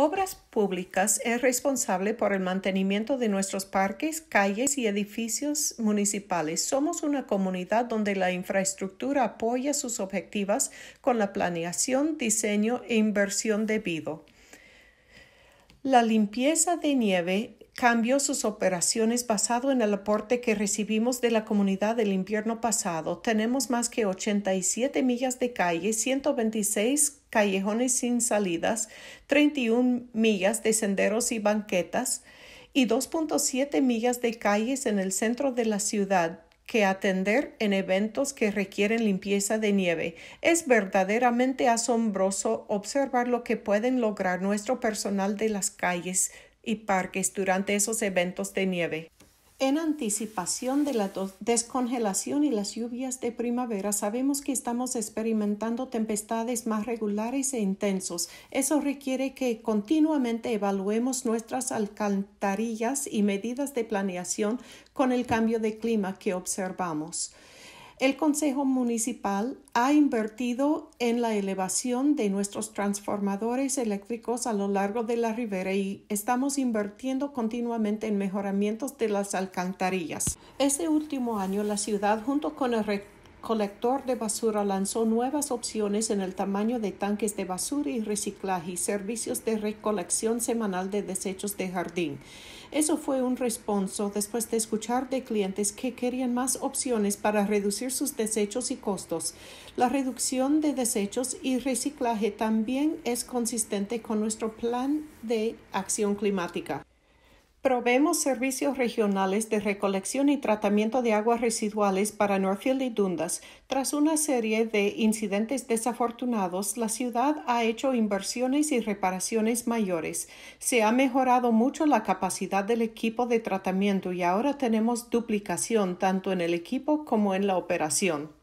Obras Públicas es responsable por el mantenimiento de nuestros parques, calles y edificios municipales. Somos una comunidad donde la infraestructura apoya sus objetivos con la planeación, diseño e inversión debido. La limpieza de nieve cambió sus operaciones basado en el aporte que recibimos de la comunidad el invierno pasado. Tenemos más que 87 millas de calle, 126 callejones sin salidas, 31 millas de senderos y banquetas y 2.7 millas de calles en el centro de la ciudad que atender en eventos que requieren limpieza de nieve. Es verdaderamente asombroso observar lo que pueden lograr nuestro personal de las calles y parques durante esos eventos de nieve. En anticipación de la descongelación y las lluvias de primavera, sabemos que estamos experimentando tempestades más regulares e intensos. Eso requiere que continuamente evaluemos nuestras alcantarillas y medidas de planeación con el cambio de clima que observamos. El Consejo Municipal ha invertido en la elevación de nuestros transformadores eléctricos a lo largo de la ribera y estamos invirtiendo continuamente en mejoramientos de las alcantarillas. Este último año, la ciudad, junto con el rector colector de basura lanzó nuevas opciones en el tamaño de tanques de basura y reciclaje y servicios de recolección semanal de desechos de jardín. Eso fue un responso después de escuchar de clientes que querían más opciones para reducir sus desechos y costos. La reducción de desechos y reciclaje también es consistente con nuestro plan de acción climática. Proveemos servicios regionales de recolección y tratamiento de aguas residuales para Northfield y Dundas. Tras una serie de incidentes desafortunados, la ciudad ha hecho inversiones y reparaciones mayores. Se ha mejorado mucho la capacidad del equipo de tratamiento y ahora tenemos duplicación tanto en el equipo como en la operación.